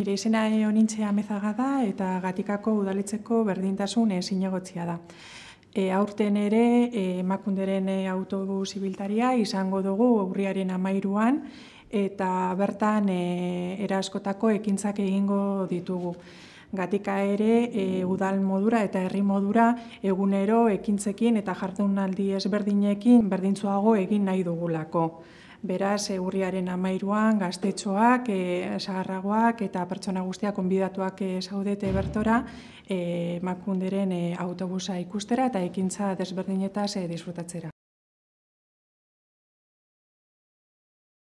Nire izena honintzea amezaga da eta gatikako udaletzeko berdintasun ezinegotzia da. E, aurten ere e, emakunderen e, autobus ibiltaria izango dugu aurriaren amairuan eta bertan e, eraskotako ekintzak egingo ditugu gatika ere e, udal modura eta herri modura egunero ekintzekin eta jardunaldi ezberdinekin berdintzuago egin nahi dugulako. Beraz, e, urriaren amairuan, gaztetxoak, e, zaharragoak eta pertsona guztiak onbidatuak e, zaudete bertora, e, makunderen e, autobusa ikustera eta ekintza desberdinetaz e, disfrutatzera.